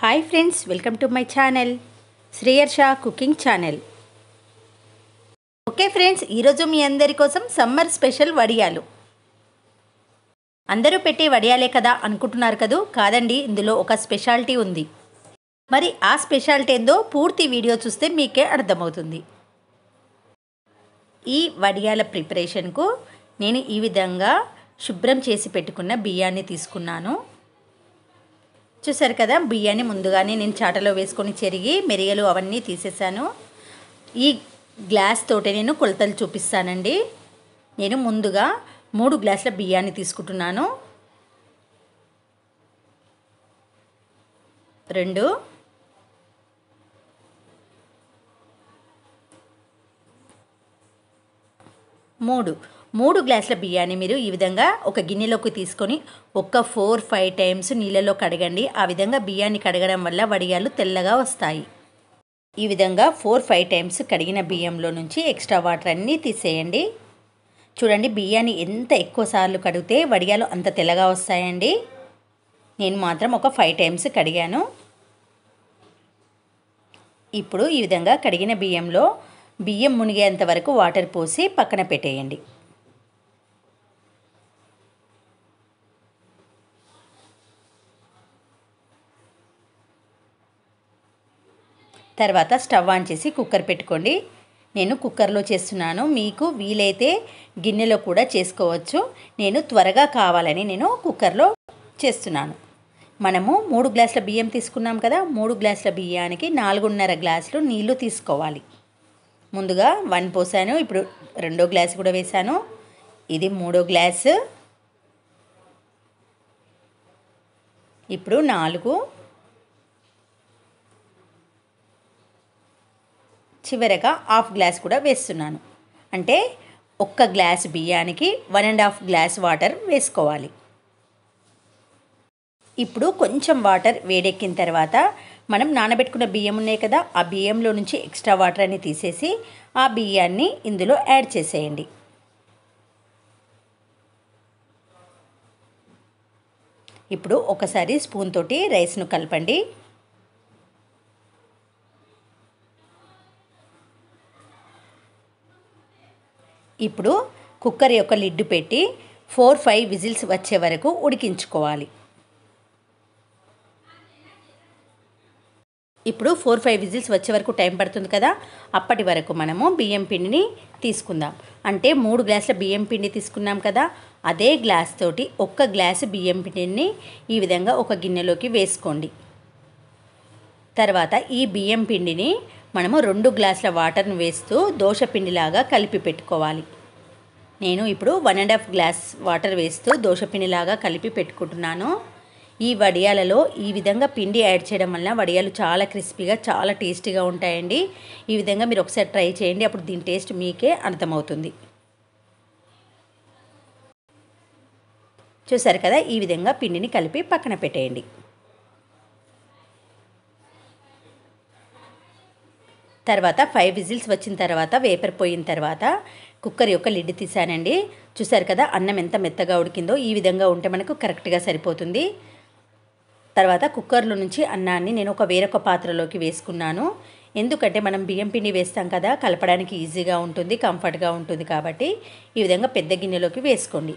hi friends welcome to my channel Shreyarsha cooking channel okay friends ఈరోజు మీ అందరి కోసం సమ్మర్ స్పెషల్ వడియాలు అందరూ పెట్టే వడియాలే కదా అనుకుంటున్నారు కదూ కాదండి ఇందులో ఒక స్పెషాలిటీ ఉంది మరి ఆ స్పెషాలిటీ ఏందో పూర్తి వీడియో చూస్తే మీకే అర్థమవుతుంది ఈ వడియాల ప్రిపరేషన్కు నేను ఈ విధంగా శుభ్రం చేసి పెట్టుకున్న బియ్యాన్ని తీసుకున్నాను చూసారు కదా బియ్యాన్ని ముందుగానే నేను చాటలో వేసుకొని చెరిగి మెరియలు అవన్నీ తీసేసాను ఈ గ్లాస్ తోటి నేను కొలతలు చూపిస్తానండి నేను ముందుగా మూడు గ్లాసుల బియ్యాన్ని తీసుకుంటున్నాను రెండు మూడు మూడు గ్లాసుల బియ్యాన్ని మీరు ఈ విధంగా ఒక గిన్నెలోకి తీసుకొని ఒక ఫోర్ ఫైవ్ టైమ్స్ నీళ్ళలో కడగండి ఆ విధంగా బియ్యాన్ని కడగడం వల్ల వడియాలు తెల్లగా వస్తాయి ఈ విధంగా ఫోర్ ఫైవ్ టైమ్స్ కడిగిన బియ్యంలో నుంచి ఎక్స్ట్రా వాటర్ అన్నీ తీసేయండి చూడండి బియ్యాన్ని ఎంత ఎక్కువ సార్లు కడిగితే వడియాలు అంత తెల్లగా వస్తాయండి నేను మాత్రం ఒక ఫైవ్ టైమ్స్ కడిగాను ఇప్పుడు ఈ విధంగా కడిగిన బియ్యంలో బియ్యం మునిగేంత వరకు వాటర్ పోసి పక్కన పెట్టేయండి తర్వాత స్టవ్ ఆన్ చేసి కుక్కర్ పెట్టుకోండి నేను కుక్కర్లో చేస్తున్నాను మీకు వీలైతే గిన్నెలో కూడా చేసుకోవచ్చు నేను త్వరగా కావాలని నేను కుక్కర్లో చేస్తున్నాను మనము మూడు గ్లాసుల బియ్యం తీసుకున్నాం కదా మూడు గ్లాసుల బియ్యానికి నాలుగున్నర గ్లాసులు నీళ్లు తీసుకోవాలి ముందుగా వన్ పోసాను ఇప్పుడు రెండో గ్లాస్ కూడా వేసాను ఇది మూడో గ్లాసు ఇప్పుడు నాలుగు చివరగా హాఫ్ గ్లాస్ కూడా వేస్తున్నాను అంటే ఒక్క గ్లాస్ బియ్యానికి one and half glass water వేసుకోవాలి ఇప్పుడు కొంచెం వాటర్ వేడెక్కిన తర్వాత మనం నానబెట్టుకున్న బియ్యం ఉన్నాయి కదా ఆ బియ్యంలో నుంచి ఎక్స్ట్రా వాటర్ అని తీసేసి ఆ బియ్యాన్ని ఇందులో యాడ్ చేసేయండి ఇప్పుడు ఒకసారి స్పూన్ తోటి రైస్ను కలపండి ఇప్పుడు కుక్కర్ యొక్క లిడ్డు పెట్టి ఫోర్ ఫైవ్ విజిల్స్ వచ్చే వరకు ఉడికించుకోవాలి ఇప్పుడు ఫోర్ ఫైవ్ విజిల్స్ వచ్చే వరకు టైం పడుతుంది కదా అప్పటి వరకు మనము బియ్యం పిండిని తీసుకుందాం అంటే మూడు గ్లాసుల బియ్యం పిండి తీసుకున్నాం కదా అదే గ్లాస్ తోటి ఒక్క గ్లాసు బియ్యం పిండిని ఈ విధంగా ఒక గిన్నెలోకి వేసుకోండి తర్వాత ఈ బియ్యం పిండిని మనము రెండు గ్లాసుల వాటర్ని వేస్తూ దోశ పిండిలాగా కలిపి పెట్టుకోవాలి నేను ఇప్పుడు one and half glass water వేస్తూ దోషపిండిలాగా కలిపి పెట్టుకుంటున్నాను ఈ వడియాలలో ఈ విధంగా పిండి యాడ్ చేయడం వల్ల వడియాలు చాలా క్రిస్పీగా చాలా టేస్టీగా ఉంటాయండి ఈ విధంగా మీరు ఒకసారి ట్రై చేయండి అప్పుడు దీని టేస్ట్ మీకే అర్థమవుతుంది చూసారు కదా ఈ విధంగా పిండిని కలిపి పక్కన పెట్టేయండి తర్వాత ఫైవ్ విజిల్స్ వచ్చిన తర్వాత వేపర్ పోయిన తర్వాత కుక్కర్ యొక్క లిడ్ తీసానండి చూసారు కదా అన్నం ఎంత మెత్తగా ఉడికిందో ఈ విధంగా ఉంటే మనకు కరెక్ట్గా సరిపోతుంది తర్వాత కుక్కర్లో నుంచి అన్నాన్ని నేను ఒక వేరొక పాత్రలోకి వేసుకున్నాను ఎందుకంటే మనం బియ్యం పిండి వేస్తాం కదా కలపడానికి ఈజీగా ఉంటుంది కంఫర్ట్గా ఉంటుంది కాబట్టి ఈ విధంగా పెద్ద గిన్నెలోకి వేసుకోండి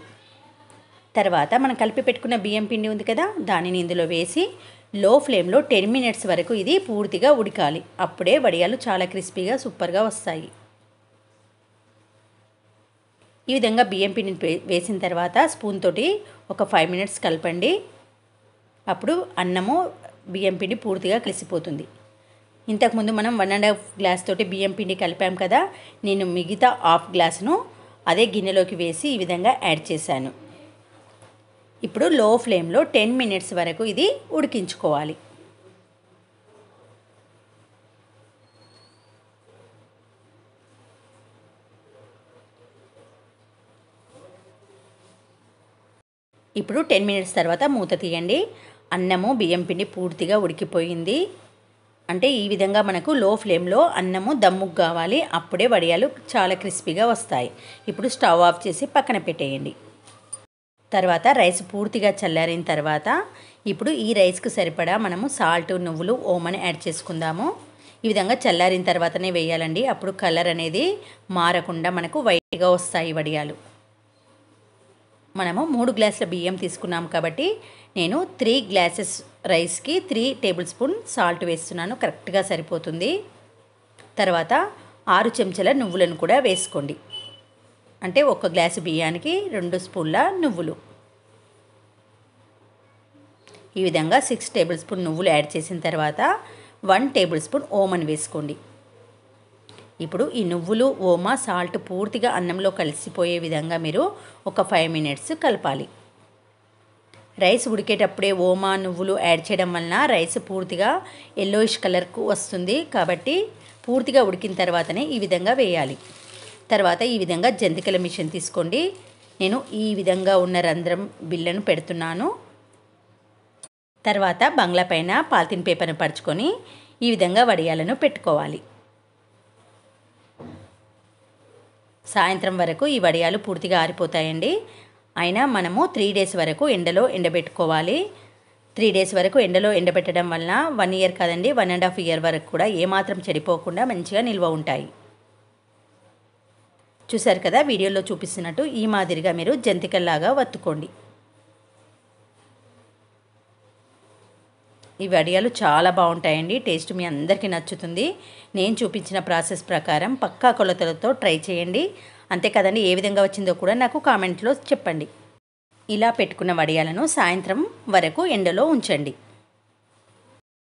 తర్వాత మనం కలిపి పెట్టుకున్న బియ్యం పిండి ఉంది కదా దానిని ఇందులో వేసి లో ఫ్లేమ్లో టెన్ మినిట్స్ వరకు ఇది పూర్తిగా ఉడకాలి అప్పుడే వడియాలు చాలా క్రిస్పీగా సూపర్గా వస్తాయి ఈ విధంగా బియ్యం పిండిని వేసిన తర్వాత స్పూన్ తోటి ఒక ఫైవ్ మినిట్స్ కలపండి అప్పుడు అన్నము బియ్యం పిండి పూర్తిగా కలిసిపోతుంది ఇంతకుముందు మనం వన్ అండ్ హాఫ్ గ్లాస్ తోటి బియ్యం పిండి కలిపాం కదా నేను మిగతా హాఫ్ గ్లాసును అదే గిన్నెలోకి వేసి ఈ విధంగా యాడ్ చేశాను ఇప్పుడు లో ఫ్లేమ్లో టెన్ మినిట్స్ వరకు ఇది ఉడికించుకోవాలి ఇప్పుడు టెన్ మినిట్స్ తర్వాత మూత తీయండి అన్నము బియ్యం పిండి పూర్తిగా ఉడికిపోయింది అంటే ఈ విధంగా మనకు లో ఫ్లేమ్లో అన్నము దమ్ముకు కావాలి అప్పుడే వడియాలు చాలా క్రిస్పీగా వస్తాయి ఇప్పుడు స్టవ్ ఆఫ్ చేసి పక్కన పెట్టేయండి తర్వాత రైస్ పూర్తిగా చల్లారిన తర్వాత ఇప్పుడు ఈ రైస్కు సరిపడా మనము సాల్ట్ నువ్వులు ఓమని యాడ్ చేసుకుందాము ఈ విధంగా చల్లారిన తర్వాతనే వేయాలండి అప్పుడు కలర్ అనేది మారకుండా మనకు వైట్గా వస్తాయి వడియాలు మనము మూడు గ్లాసుల బియ్యం తీసుకున్నాం కాబట్టి నేను త్రీ గ్లాసెస్ రైస్కి త్రీ టేబుల్ స్పూన్ సాల్ట్ వేస్తున్నాను కరెక్ట్గా సరిపోతుంది తర్వాత ఆరు చెంచాల నువ్వులను కూడా వేసుకోండి అంటే ఒక గ్లాసు బియ్యానికి రెండు స్పూన్ల నువ్వులు ఈ విధంగా సిక్స్ టేబుల్ స్పూన్ నువ్వులు యాడ్ చేసిన తర్వాత వన్ టేబుల్ స్పూన్ ఓమన్ వేసుకోండి ఇప్పుడు ఈ నువ్వులు ఓమ సాల్ట్ పూర్తిగా అన్నంలో కలిసిపోయే విధంగా మీరు ఒక ఫైవ్ మినిట్స్ కలపాలి రైస్ ఉడికేటప్పుడే ఓమా నువ్వులు యాడ్ చేయడం వలన రైస్ పూర్తిగా ఎల్లోయిష్ కలర్కు వస్తుంది కాబట్టి పూర్తిగా ఉడికిన తర్వాతనే ఈ విధంగా వేయాలి తర్వాత ఈ విధంగా జంతికల మిషన్ తీసుకోండి నేను ఈ విధంగా ఉన్న రంధ్రం బిళ్ళను పెడుతున్నాను తర్వాత బంగ్లా పైన పాలిథిన్ పేపర్ను పరుచుకొని ఈ విధంగా వడియాలను పెట్టుకోవాలి సాయంత్రం వరకు ఈ వడియాలు పూర్తిగా ఆరిపోతాయండి అయినా మనము త్రీ డేస్ వరకు ఎండలో ఎండబెట్టుకోవాలి త్రీ డేస్ వరకు ఎండలో ఎండబెట్టడం వలన వన్ ఇయర్ కాదండి వన్ అండ్ హాఫ్ ఇయర్ వరకు కూడా ఏమాత్రం చెడిపోకుండా మంచిగా నిల్వ ఉంటాయి చూశారు కదా వీడియోలో చూపిస్తున్నట్టు ఈ మాదిరిగా మీరు జంతికల్లాగా వత్తుకోండి ఈ వడియాలు చాలా బాగుంటాయండి టేస్ట్ మీ అందరికీ నచ్చుతుంది నేను చూపించిన ప్రాసెస్ ప్రకారం పక్కా కొలతలతో ట్రై చేయండి అంతే కదండి ఏ విధంగా వచ్చిందో కూడా నాకు కామెంట్లో చెప్పండి ఇలా పెట్టుకున్న వడియాలను సాయంత్రం వరకు ఎండలో ఉంచండి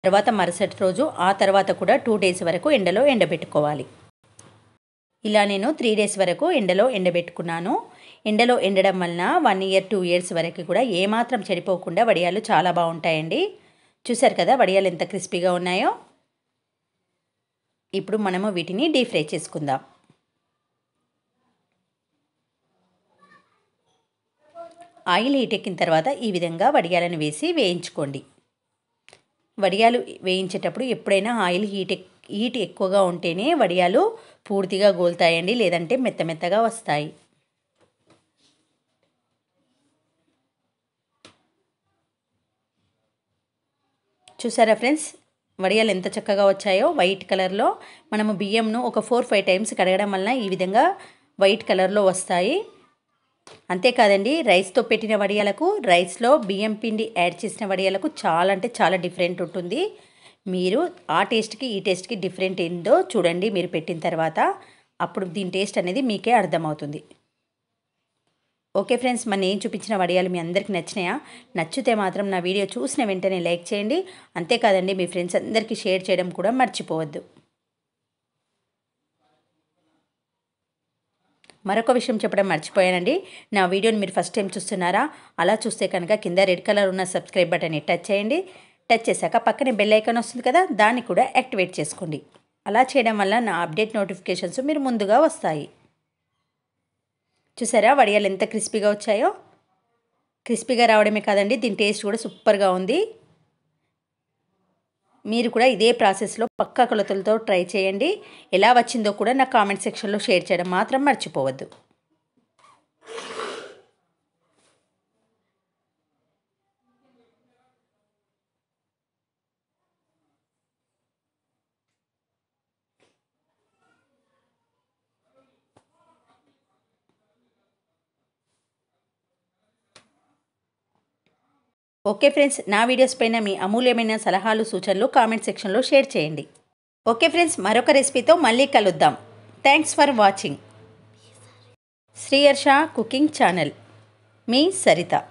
తర్వాత మరుసటి రోజు ఆ తర్వాత కూడా టూ డేస్ వరకు ఎండలో ఎండబెట్టుకోవాలి ఇలా నేను త్రీ డేస్ వరకు ఎండలో ఎండబెట్టుకున్నాను ఎండలో ఎండడం వలన వన్ ఇయర్ టూ ఇయర్స్ వరకు కూడా ఏమాత్రం చెడిపోకుండా వడియాలు చాలా బాగుంటాయండి చూసారు కదా వడియాలు ఎంత క్రిస్పీగా ఉన్నాయో ఇప్పుడు మనము వీటిని డీప్ ఫ్రై చేసుకుందాం ఆయిల్ హీట్ ఎక్కిన తర్వాత ఈ విధంగా వడియాలను వేసి వేయించుకోండి వడియాలు వేయించేటప్పుడు ఎప్పుడైనా ఆయిల్ హీట్ ఎక్ హీట్ ఎక్కువగా ఉంటేనే వడియాలు పూర్తిగా గోలుతాయండి లేదంటే మెత్త మెత్తగా వస్తాయి చూసారా ఫ్రెండ్స్ వడియాలు ఎంత చక్కగా వచ్చాయో వైట్ కలర్లో మనము బియ్యంను ఒక ఫోర్ ఫైవ్ టైమ్స్ కడగడం వలన ఈ విధంగా వైట్ కలర్లో వస్తాయి అంతేకాదండి రైస్తో పెట్టిన వడియాలకు రైస్లో బియ్యం పిండి యాడ్ చేసిన వడియాలకు చాలా అంటే చాలా డిఫరెంట్ ఉంటుంది మీరు ఆ టేస్ట్కి ఈ టేస్ట్కి డిఫరెంట్ ఏందో చూడండి మీరు పెట్టిన తర్వాత అప్పుడు దీని టేస్ట్ అనేది మీకే అర్థమవుతుంది ఓకే ఫ్రెండ్స్ మన ఏం చూపించిన వడియాలు మీ అందరికీ నచ్చినాయా నచ్చితే మాత్రం నా వీడియో చూసిన వెంటనే లైక్ చేయండి అంతేకాదండి మీ ఫ్రెండ్స్ అందరికీ షేర్ చేయడం కూడా మర్చిపోవద్దు మరొక విషయం చెప్పడం మర్చిపోయానండి నా వీడియోని మీరు ఫస్ట్ టైం చూస్తున్నారా అలా చూస్తే కనుక కింద రెడ్ కలర్ ఉన్న సబ్స్క్రైబ్ బటన్ని టచ్ చేయండి టచ్ చేశాక పక్కనే బెల్ ఐకాన్ వస్తుంది కదా దాన్ని కూడా యాక్టివేట్ చేసుకోండి అలా చేయడం వల్ల నా అప్డేట్ నోటిఫికేషన్స్ మీరు ముందుగా వస్తాయి చూసారా వడియాలు ఎంత క్రిస్పీగా వచ్చాయో క్రిస్పీగా రావడమే కాదండి దీని టేస్ట్ కూడా సూపర్గా ఉంది మీరు కూడా ఇదే ప్రాసెస్లో పక్కా కొలతలతో ట్రై చేయండి ఎలా వచ్చిందో కూడా నా కామెంట్ సెక్షన్లో షేర్ చేయడం మాత్రం మర్చిపోవద్దు ఓకే ఫ్రెండ్స్ నా వీడియోస్ పైన మీ అమూల్యమైన సలహాలు సూచనలు కామెంట్ సెక్షన్లో షేర్ చేయండి ఓకే ఫ్రెండ్స్ మరొక రెసిపీతో మళ్ళీ కలుద్దాం thanks for watching Sriyarsha cooking channel మీ సరిత